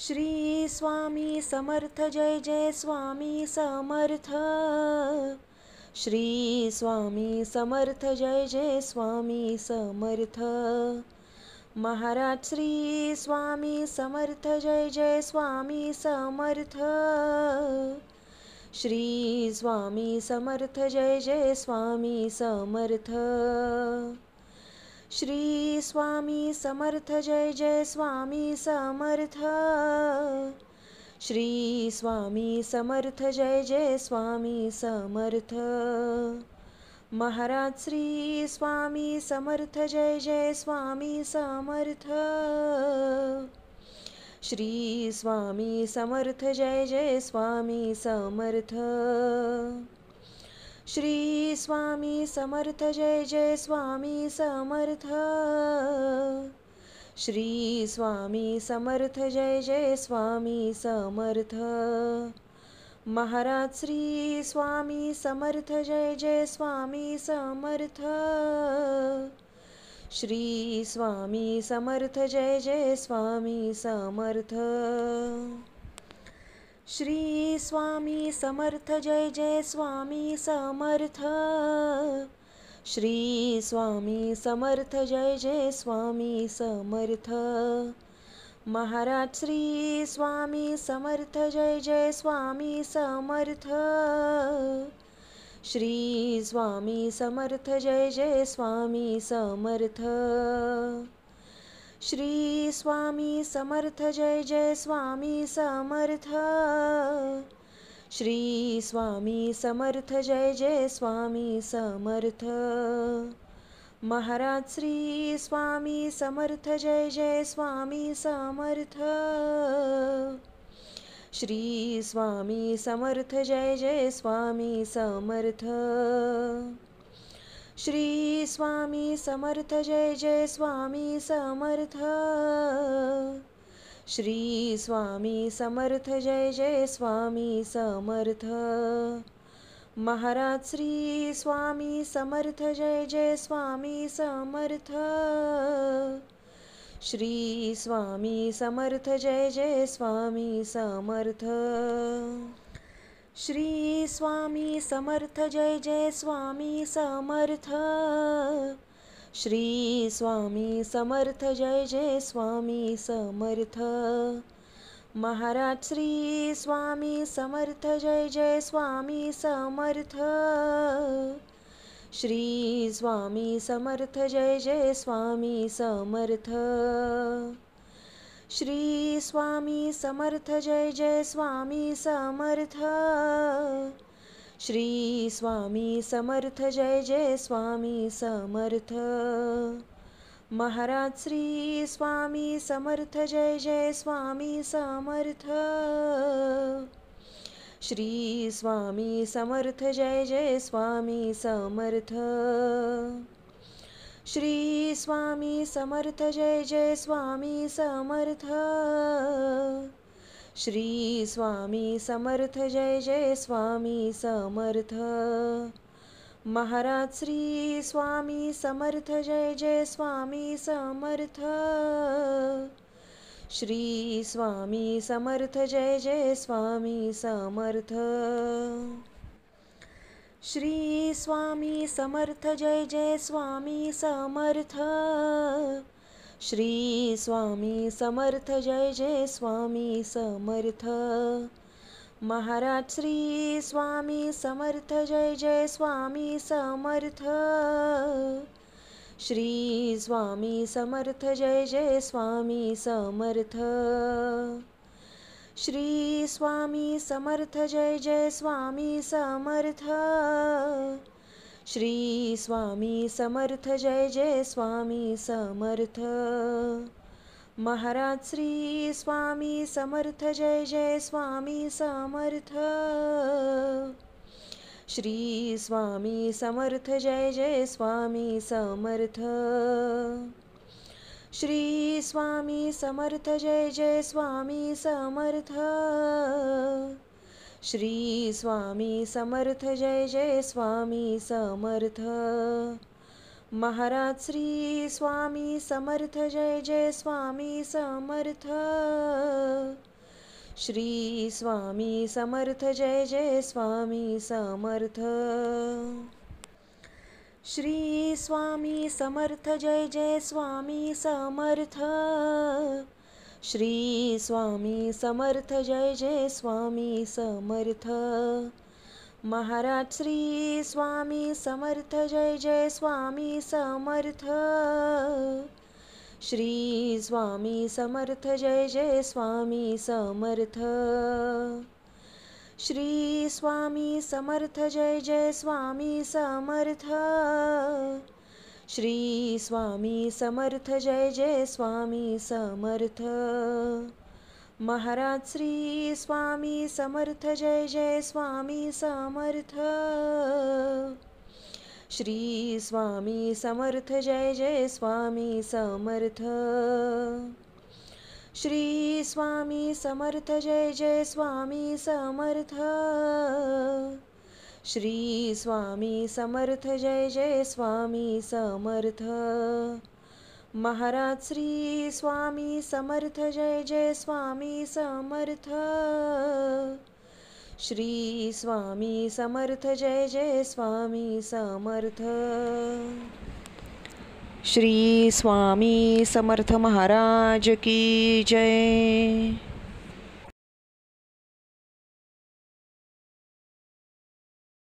श्री स्वामी समर्थ जय जय स्वामी समर्थ श्री स्वामी समर्थ जय जय स्वामी समर्थ महाराज श्री स्वामी समर्थ जय जय स्वामी समर्थ श्री स्वामी समर्थ जय जय स्वामी समर्थ श्री स्वामी समर्थ जय जय स्वामी समर्थ श्री स्वामी समर्थ जय जय स्वामी समर्थ महाराज श्री स्वामी समर्थ जय जय स्वामी समर्थ श्री स्वामी समर्थ जय जय स्वामी समर्थ श्री स्वामी समर्थ जय जय स्वामी समर्थ श्री स्वामी समर्थ जय जय स्वामी समर्थ महाराज श्री स्वामी समर्थ जय जय स्वामी समर्थ श्री स्वामी समर्थ जय जय स्वामी समर्थ श्री स्वामी समर्थ जय जय स्वामी समर्थ श्री स्वामी समर्थ जय जय स्वामी समर्थ महाराज श्री स्वामी समर्थ जय जय स्वामी समर्थ श्री स्वामी समर्थ जय जय स्वामी समर्थ श्री स्वामी समर्थ जय जय स्वामी समर्थ श्री स्वामी समर्थ जय जय स्वामी समर्थ महाराज श्री स्वामी समर्थ जय जय स्वामी समर्थ श्री स्वामी समर्थ जय जय स्वामी समर्थ श्री स्वामी समर्थ जय जय स्वामी समर्थ श्री स्वामी समर्थ जय जय स्वामी समर्थ महाराज श्री स्वामी समर्थ जय जय स्वामी समर्थ श्री स्वामी समर्थ जय जय स्वामी समर्थ श्री स्वामी समर्थ जय जय स्वामी समर्थ श्री स्वामी समर्थ जय जय स्वामी समर्थ महाराज श्री स्वामी समर्थ जय जय स्वामी समर्थ श्री स्वामी समर्थ जय जय स्वामी समर्थ श्री स्वामी समर्थ जय जय स्वामी समर्थ श्री स्वामी समर्थ जय जय स्वामी समर्थ महाराज श्री स्वामी समर्थ जय जय स्वामी समर्थ श्री स्वामी समर्थ जय जय स्वामी समर्थ श्री स्वामी समर्थ जय जय स्वामी समर्थ श्री स्वामी समर्थ जय जय स्वामी समर्थ महाराज श्री स्वामी समर्थ जय जय स्वामी समर्थ श्री स्वामी समर्थ जय जय स्वामी समर्थ श्री स्वामी समर्थ जय जय स्वामी समर्थ श्री स्वामी समर्थ जय जय स्वामी समर्थ महाराज श्री स्वामी समर्थ जय जय स्वामी समर्थ श्री स्वामी समर्थ जय जय स्वामी समर्थ श्री स्वामी समर्थ जय जय स्वामी समर्थ श्री स्वामी समर्थ जय जय स्वामी समर्थ महाराज श्री स्वामी समर्थ जय जय स्वामी समर्थ श्री स्वामी समर्थ जय जय स्वामी समर्थ श्री स्वामी समर्थ जय जय स्वामी समर्थ श्री स्वामी समर्थ जय जय स्वामी समर्थ महाराज श्री स्वामी समर्थ जय जय स्वामी समर्थ श्री स्वामी समर्थ जय जय स्वामी समर्थ श्री स्वामी समर्थ जय जय स्वामी समर्थ श्री स्वामी समर्थ जय जय स्वामी समर्थ महाराज श्री स्वामी समर्थ जय जय स्वामी समर्थ श्री स्वामी समर्थ जय जय स्वामी समर्थ श्री स्वामी समर्थ जय जय स्वामी समर्थ श्री स्वामी समर्थ जय जय स्वामी समर्थ महाराज श्री स्वामी समर्थ जय जय स्वामी समर्थ श्री स्वामी समर्थ जय जय स्वामी समर्थ श्री स्वामी समर्थ जय जय स्वामी समर्थ श्री स्वामी समर्थ जय जय स्वामी समर्थ महाराज श्री स्वामी समर्थ जय जय स्वामी समर्थ श्री स्वामी समर्थ जय जय स्वामी समर्थ श्री स्वामी समर्थ महाराज की जय